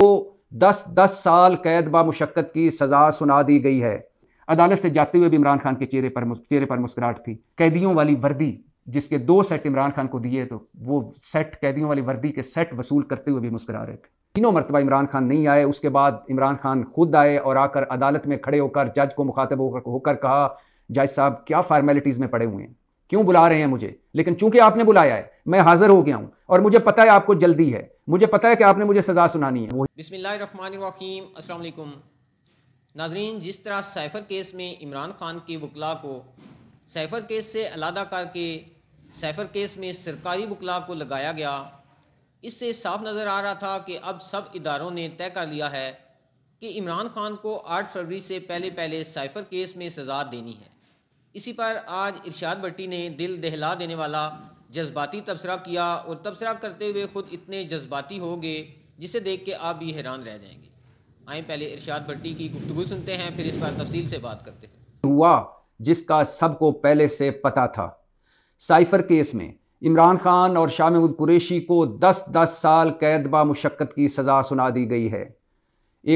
को दस दस साल कैद बा मुशक्क़त की सज़ा सुना दी गई है अदालत से जाते हुए भी इमरान खान के चेहरे पर चेहरे पर मुस्कुराहट थी कैदियों वाली वर्दी जिसके दो सेट इमरान खान को दिए तो वो सेट कैदियों वाली वर्दी के सेट वसूल करते हुए भी मुस्करा रहे थे तीनों मरतबा इमरान खान नहीं आए उसके बाद इमरान खान खुद आए और आकर अदालत में खड़े होकर जज को मुखातब होकर होकर कहा जज साहब क्या फॉर्मेलिटीज़ में पड़े हुए हैं क्यों बुला रहे हैं मुझे लेकिन चूंकि आपने बुलाया है मैं हाजिर हो गया हूं और मुझे पता है आपको जल्दी है मुझे पता है कि आपने मुझे सजा सुनानी है वो बिस्मिल्लाहिर्रहमानिर्रहीम अस्सलाम वालेकुम नाजरीन जिस तरह सैफर केस में इमरान खान के वकला को सैफर केस से अलादा करके सैफर केस में सरकारी वकला को लगाया गया इससे साफ नज़र आ रहा था कि अब सब इदारों ने तय कर लिया है कि इमरान खान को आठ फरवरी से पहले पहले साइफर केस में सज़ा देनी है इसी पर आज इरशाद भट्टी ने दिल दहला देने वाला जज्बाती तबसरा किया और तबसरा करते हुए ख़ुद इतने जज्बाती हो गए जिसे देख के आप भी हैरान रह जाएंगे आए पहले इरशाद भट्टी की गुफ्तु सुनते हैं फिर इस पर तफसील से बात करते हैं हुआ जिसका सबको पहले से पता था साइफर केस में इमरान खान और शाह महमूद कुरेशी को 10-10 साल कैद बा मुशक्क़त की सज़ा सुना दी गई है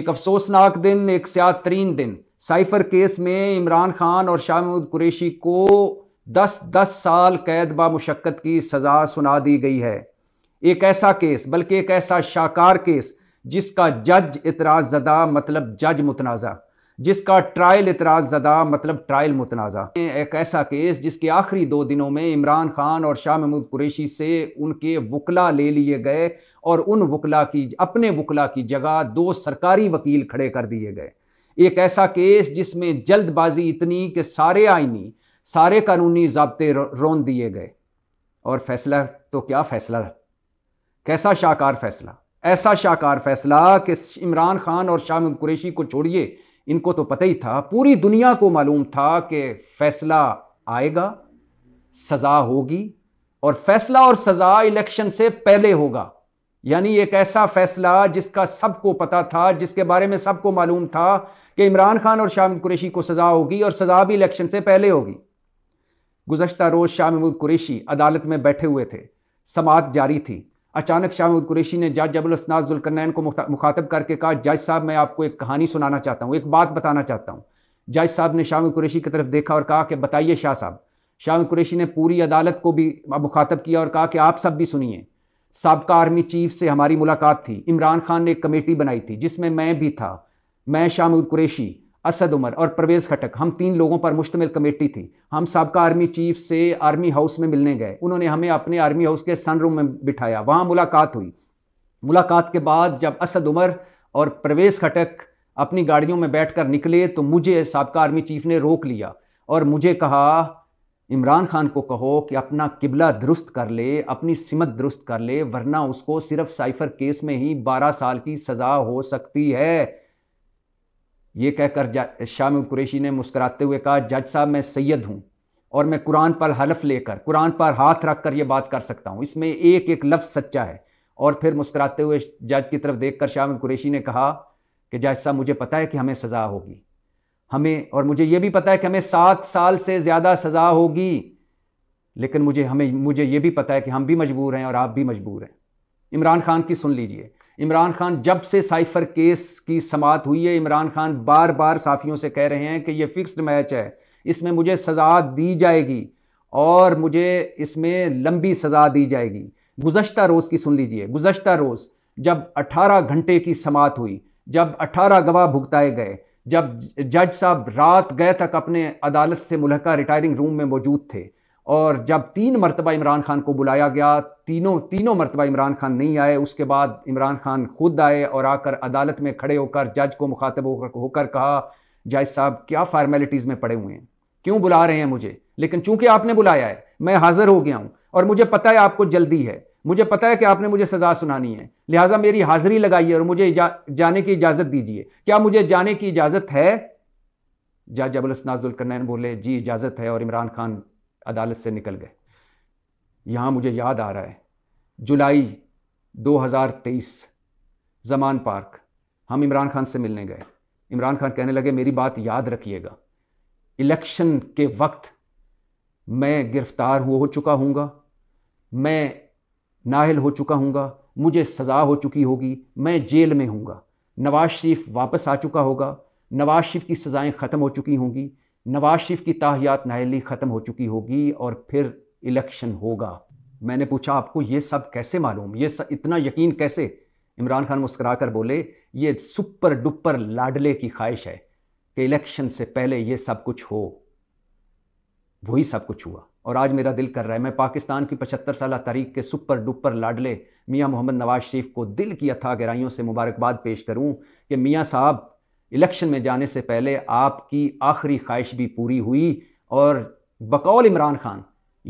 एक अफसोसनाक दिन एक सियात तरीन दिन साइफर केस में इमरान खान और शाह महमूद कुरेशी को 10-10 साल कैद बा मुशक्क़त की सज़ा सुना दी गई है एक ऐसा केस बल्कि एक ऐसा शाकार केस जिसका जज इतराज़ ज़दा मतलब जज मुतनाज़ा जिसका ट्रायल इतराज़ ज़दा मतलब ट्रायल मुतनाज़ा एक ऐसा केस जिसके आखिरी दो दिनों में इमरान खान और शाह महमूद कुरेशी से उनके वकला ले लिए गए और उन वकला की अपने वकला की जगह दो सरकारी वकील खड़े कर दिए गए एक ऐसा केस जिसमें जल्दबाजी इतनी कि सारे आईनी सारे कानूनी जबते रोन दिए गए और फैसला तो क्या फैसला कैसा शाकार फैसला ऐसा शाकार फैसला कि इमरान खान और शाह कुरैशी को छोड़िए इनको तो पता ही था पूरी दुनिया को मालूम था कि फैसला आएगा सज़ा होगी और फैसला और सज़ा इलेक्शन से पहले होगा यानी एक ऐसा फैसला जिसका सबको पता था जिसके बारे में सबको मालूम था कि इमरान खान और महमूद कुरेशी को सज़ा होगी और सज़ा भी इलेक्शन से पहले होगी गुजशत रोज़ शाह कुरेशी अदालत में बैठे हुए थे समात जारी थी अचानक शाह महमूद कुरेशी ने जज जबुलसनाजुलकरनैन को मुखातब करके कहा जज साहब मैं आपको एक कहानी सुनाना चाहता हूँ एक बात बताना चाहता हूँ जज साहब ने शाह कुरेशी की तरफ देखा और कहा कि बताइए शाह साहब शाह कुरेशी ने पूरी अदालत को भी मुखातब किया और कहा कि आप सब भी सुनिए सबका आर्मी चीफ से हमारी मुलाकात थी इमरान खान ने एक कमेटी बनाई थी जिसमें मैं भी था मैं शामुद कुरेशी असद उमर और प्रवेश खटक हम तीन लोगों पर मुश्तमिल कमेटी थी हम सबका आर्मी चीफ से आर्मी हाउस में मिलने गए उन्होंने हमें अपने आर्मी हाउस के सन रूम में बिठाया वहाँ मुलाकात हुई मुलाकात के बाद जब असद उमर और प्रवेज खटक अपनी गाड़ियों में बैठकर निकले तो मुझे सबका आर्मी चीफ ने रोक लिया और मुझे कहा इमरान खान को कहो कि अपना किबला दुरुस्त कर ले अपनी सिमत दुरुस्त कर ले वरना उसको सिर्फ साइफर केस में ही बारह साल की सज़ा हो सकती है ये कहकर शामिल कुरेशी ने मुस्कराते हुए कहा जज साहब मैं सैयद हूँ और मैं कुरान पर हलफ लेकर कुरान पर हाथ रख कर ये बात कर सकता हूँ इसमें एक एक लफ्ज़ सच्चा है और फिर मुस्कराते हुए जज की तरफ देखकर शामिल कुरेशी ने कहा कि जज साहब मुझे पता है कि हमें सज़ा होगी हमें और मुझे ये भी पता है कि हमें सात साल से ज़्यादा सज़ा होगी लेकिन मुझे हमें मुझे ये भी पता है कि हम भी मजबूर हैं और आप भी मजबूर हैं इमरान खान की सुन लीजिए इमरान खान जब से साइफर केस की समात हुई है इमरान खान बार बार साफियों से कह रहे हैं कि ये फिक्स्ड मैच है इसमें मुझे सज़ा दी जाएगी और मुझे इसमें लंबी सज़ा दी जाएगी गुजशत रोज़ की सुन लीजिए गुजशत रोज़ जब 18 घंटे की समात हुई जब 18 गवाह भुगताए गए जब जज साहब रात गए तक अपने अदालत से मुलहका रिटायरिंग रूम में मौजूद थे और जब तीन मरतबा इमरान खान को बुलाया गया तीनों तीनों मरतबा इमरान खान नहीं आए उसके बाद इमरान खान खुद आए और आकर अदालत में खड़े होकर जज को मुखातब होकर कहा जज साहब क्या फॉर्मेलिटीज़ में पड़े हुए हैं क्यों बुला रहे हैं मुझे लेकिन चूंकि आपने बुलाया है मैं हाज़िर हो गया हूं और मुझे पता है आपको जल्दी है मुझे पता है कि आपने मुझे सज़ा सुनानी है लिहाजा मेरी हाजिरी लगाइए और मुझे जा, जाने की इजाज़त दीजिए क्या मुझे जाने की इजाज़त है जज अबुलसनाजुलकरनैन बोले जी इजाज़त है और इमरान खान अदालत से निकल गए यहां मुझे याद आ रहा है जुलाई 2023 जमान पार्क हम इमरान खान से मिलने गए इमरान खान कहने लगे मेरी बात याद रखिएगा इलेक्शन के वक्त मैं गिरफ्तार हो चुका हूँगा मैं नाहल हो चुका हूँगा मुझे सज़ा हो चुकी होगी मैं जेल में हूँगा नवाज शरीफ वापस आ चुका होगा नवाज शरीफ की सज़ाएँ ख़त्म हो चुकी होंगी नवाज शरीफ की ताहियात नाहली ख़त्म हो चुकी होगी और फिर इलेक्शन होगा मैंने पूछा आपको ये सब कैसे मालूम ये सब इतना यकीन कैसे इमरान खान मुस्करा कर बोले ये सुपर डुपर लाडले की ख्वाहिश है कि इलेक्शन से पहले ये सब कुछ हो वही सब कुछ हुआ और आज मेरा दिल कर रहा है मैं पाकिस्तान की पचहत्तर साल तारीख के सुपर डुपर लाडले मियाँ मोहम्मद नवाज शरीफ को दिल की अथा गहराइयों से मुबारकबाद पेश करूँ कि मियाँ साहब इलेक्शन में जाने से पहले आपकी आखिरी ख्वाहिश भी पूरी हुई और बकौल इमरान खान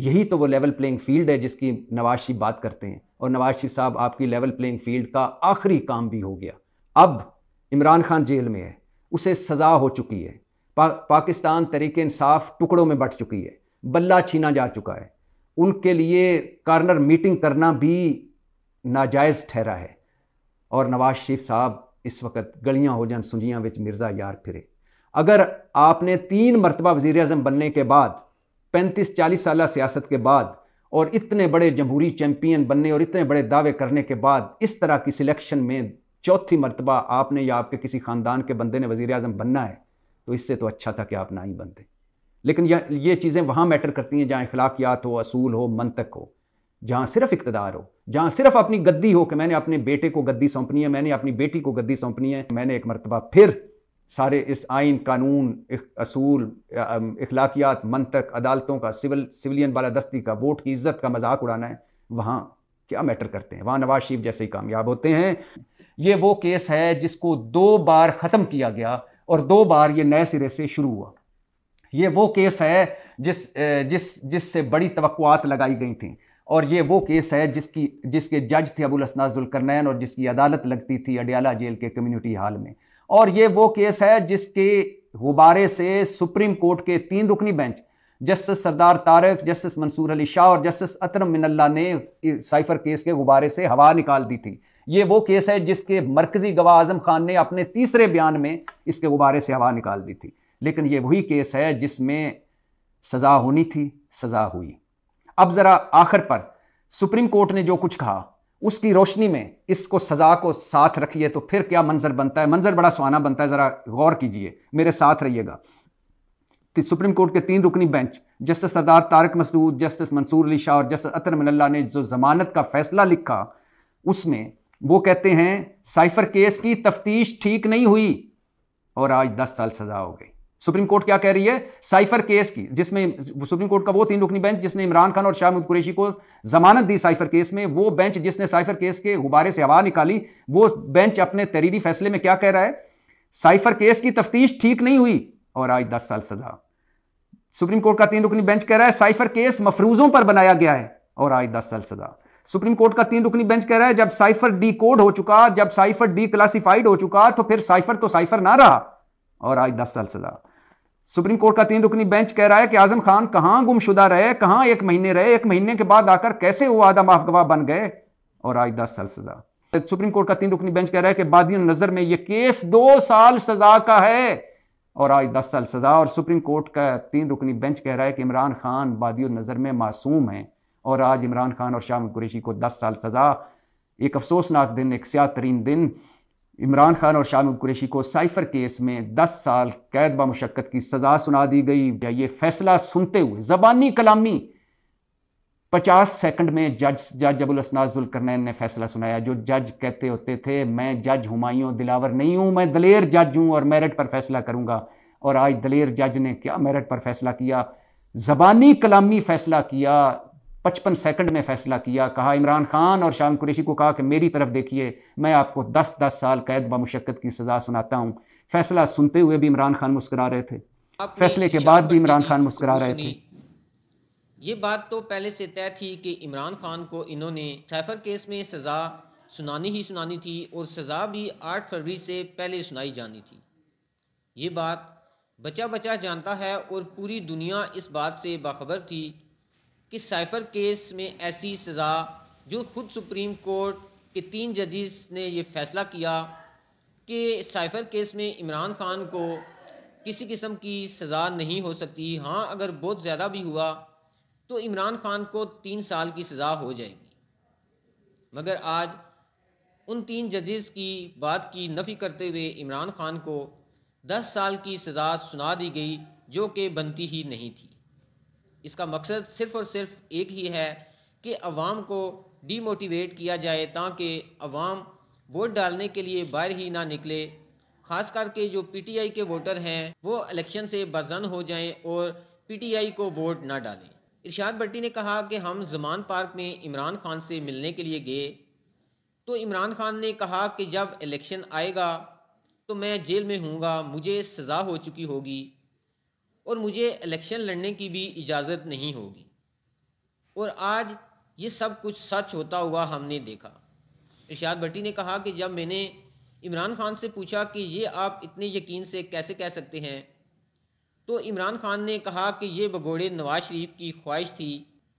यही तो वो लेवल प्लेइंग फील्ड है जिसकी नवाज शरीफ बात करते हैं और नवाज शरीफ साहब आपकी लेवल प्लेइंग फील्ड का आखिरी काम भी हो गया अब इमरान खान जेल में है उसे सज़ा हो चुकी है पा, पाकिस्तान तरीके इंसाफ टुकड़ों में बट चुकी है बल्ला छीना जा चुका है उनके लिए कार्नर मीटिंग करना भी नाजायज़ ठहरा है और नवाज शरीफ साहब इस वक्त गलियां हो जान सुजियां विच मिर्ज़ा यार फिरे अगर आपने तीन मरतबा वजीर अजम बनने के बाद पैंतीस चालीस साल सियासत के बाद और इतने बड़े जमहूरी चैम्पियन बनने और इतने बड़े दावे करने के बाद इस तरह की सिलेक्शन में चौथी मरतबा आपने या आपके किसी ख़ानदान के बंदे ने वजीर अजम बनना है तो इससे तो अच्छा था कि आप ना ही बनते लेकिन ये चीज़ें वहाँ मैटर करती हैं जहाँ अखलाकियात हो असूल हो मंतक हो जहाँ सिर्फ इकतदार हो जहाँ सिर्फ अपनी गद्दी हो कि मैंने अपने बेटे को गद्दी सौंपनी है मैंने अपनी बेटी को गद्दी सौंपनी है मैंने एक मरतबा फिर सारे इस आइन कानून असूल अखलाकियात मनतक अदालतों का सिविल सिविलियन बालादस्ती का वोट की इज्जत का मजाक उड़ाना है वहाँ क्या मैटर करते हैं वहाँ नवाज शरीफ जैसे ही कामयाब होते हैं ये वो केस है जिसको दो बार ख़त्म किया गया और दो बार ये नए सिरे से शुरू हुआ ये वो केस है जिस जिस जिससे बड़ी तवक़ात लगाई गई थी और ये वो केस है जिसकी जिसके जज थे अबुल असना जुलकरनैन और जिसकी अदालत लगती थी अडियाला जेल के कम्युनिटी हॉल में और ये वो केस है जिसके गुबारे से सुप्रीम कोर्ट के तीन रुकनी bench justice Sardar Tariq justice Mansoor Ali Shah और जस्टिस अतरम मिनल्ला ने साइफर केस के गुबारे से हवा निकाल दी थी ये वो केस है जिसके मरकजी गवाह आजम खान ने अपने तीसरे बयान में इसके गुबारे से हवा निकाल दी थी लेकिन ये वही केस है जिसमें सज़ा होनी थी सज़ा हुई अब ज़रा आखिर पर सुप्रीम कोर्ट ने जो कुछ कहा उसकी रोशनी में इसको सज़ा को साथ रखिए तो फिर क्या मंजर बनता है मंजर बड़ा सुहाना बनता है ज़रा गौर कीजिए मेरे साथ रहिएगा कि सुप्रीम कोर्ट के तीन रुकनी bench justice Sardar Tariq Masood justice Mansoor Ali Shah और जस्टिस अतर मिनल्ला ने जो जमानत का फैसला लिखा उसमें वो कहते हैं साइफर केस की तफ्तीश ठीक नहीं हुई और आज दस साल सजा हो गई सुप्रीम कोर्ट क्या कह रही है साइफर केस की जिसमें सुप्रीम कोर्ट का वो तीन रुकनी बेंच जिसने इमरान खान और शाह महमूद कुरैशी को जमानत दी साइफर केस में वो बेंच जिसने साइफर केस के गुब्बारे से हवा निकाली वो बेंच अपने तहरीरी फैसले में क्या कह रहा है साइफर केस की तफ्तीश ठीक नहीं हुई और आज दस साल सजा सुप्रीम कोर्ट का तीन रुकनी बेंच कह रहा है साइफर केस मफरूजों पर बनाया गया है और आज दस साल सजा सुप्रीम कोर्ट का तीन रुकनी बेंच कह रहा है जब साइफर डी कोड हो चुका जब साइफर डी क्लासिफाइड हो चुका तो फिर साइफर तो साइफर ना रहा और आज दस साल सजा सुप्रीम कोर्ट का तीन रुकनी बेंच कह रहा है कि आजम खान कहां गुमशुदा रहे कहां एक महीने रहे एक महीने के बाद आकर कैसे वो आदम अफगवा बन गए और आज दस साल सजा सुप्रीम कोर्ट का तीन रुकनी बेंच कह रहा है कि बादी नजर में यह केस दो साल सजा का है और आज दस साल सजा और सुप्रीम कोर्ट का तीन रुकनी बेंच कह रहा है कि इमरान खान बादी नज़र में मासूम है और आज इमरान खान और शाह कुरेशी को दस साल सजा एक अफसोसनाक दिन एक स्या तरीन दिन इमरान खान और शाह कुरेशी को साइफर केस में 10 साल कैद मुशक्कत की सज़ा सुना दी गई या ये फैसला सुनते हुए ज़बानी कलामी 50 सेकंड में जज जज अबुल जुलकरनैन ने फैसला सुनाया जो जज कहते होते थे मैं जज हुमायूं दिलावर नहीं हूँ मैं दलेर जज हूँ और मेरिट पर फैसला करूँगा और आज दलेर जज ने क्या मेरिट पर फैसला किया ज़बानी कलामी फैसला किया पचपन सेकंड में फैसला किया कहा इमरान खान और शाम कुरेशी को कहा कि मेरी तरफ देखिए मैं आपको दस दस साल कैद मुशक्कत की सज़ा सुनाता हूँ फैसला सुनते हुए भी इमरान खान मुस्करा रहे थे फैसले के बाद भी इमरान खान मुस्करा रहे थे ये बात तो पहले से तय थी कि इमरान खान को इन्होंने सैफर केस में सज़ा सुनानी ही सुनानी थी और सज़ा भी आठ फरवरी से पहले सुनाई जानी थी ये बात बचा बचा जानता है और पूरी दुनिया इस बात से बाखबर थी कि साइफर केस में ऐसी सज़ा जो खुद सुप्रीम कोर्ट के तीन जजिस ने ये फैसला किया कि साइफर केस में इमरान खान को किसी किस्म की सज़ा नहीं हो सकती हाँ अगर बहुत ज़्यादा भी हुआ तो इमरान खान को तीन साल की सज़ा हो जाएगी मगर आज उन तीन जजेस की बात की नफ़ी करते हुए इमरान खान को दस साल की सज़ा सुना दी गई जो कि बनती ही नहीं थी इसका मकसद सिर्फ़ और सिर्फ एक ही है कि अवाम को डीमोटिवेट किया जाए ताकि अवाम वोट डालने के लिए बाहर ही ना निकले ख़ास करके जो पीटीआई के वोटर हैं वो इलेक्शन से बजन हो जाएं और पीटीआई को वोट ना डालें इरशाद भट्टी ने कहा कि हम जमान पार्क में इमरान खान से मिलने के लिए गए तो इमरान खान ने कहा कि जब इलेक्शन आएगा तो मैं जेल में हूँगा मुझे सज़ा हो चुकी होगी और मुझे इलेक्शन लड़ने की भी इजाज़त नहीं होगी और आज ये सब कुछ सच होता हुआ हमने देखा इर्शाद भट्टी ने कहा कि जब मैंने इमरान खान से पूछा कि ये आप इतने यकीन से कैसे कह सकते हैं तो इमरान खान ने कहा कि ये भगोड़े नवाज शरीफ की ख्वाहिश थी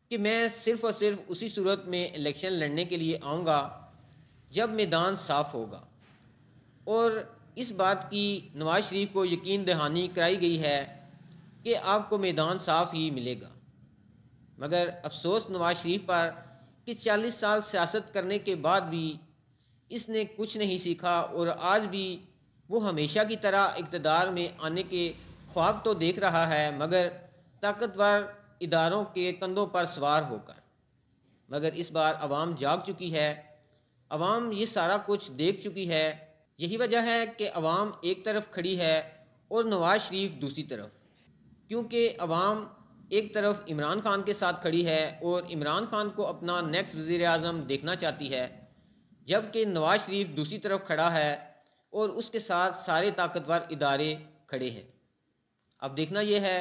कि मैं सिर्फ़ और सिर्फ उसी सूरत में इलेक्शन लड़ने के लिए आऊँगा जब मैदान साफ़ होगा और इस बात की नवाज शरीफ को यकीन दहानी कराई गई है कि आपको मैदान साफ ही मिलेगा मगर अफसोस नवाज शरीफ पर कि 40 साल सियासत करने के बाद भी इसने कुछ नहीं सीखा और आज भी वो हमेशा की तरह इकतदार में आने के ख्वाब तो देख रहा है मगर ताकतवर इदारों के कंधों पर सवार होकर मगर इस बार आवाम जाग चुकी है आवाम ये सारा कुछ देख चुकी है यही वजह है कि आवाम एक तरफ खड़ी है और नवाज शरीफ दूसरी तरफ क्योंकि अवाम एक तरफ इमरान खान के साथ खड़ी है और इमरान खान को अपना नेक्स्ट वजीर अजम देखना चाहती है जबकि नवाज शरीफ दूसरी तरफ खड़ा है और उसके साथ सारे ताकतवर इदारे खड़े हैं अब देखना यह है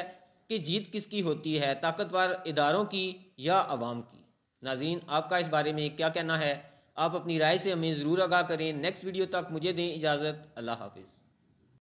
कि जीत किसकी होती है ताकतवर इदारों की या आवाम की नाजीन आपका इस बारे में क्या कहना है आप अपनी राय से हमें ज़रूर आगाह करें नेक्स्ट वीडियो तक मुझे दें इजाज़त अल्लाह हाफिज़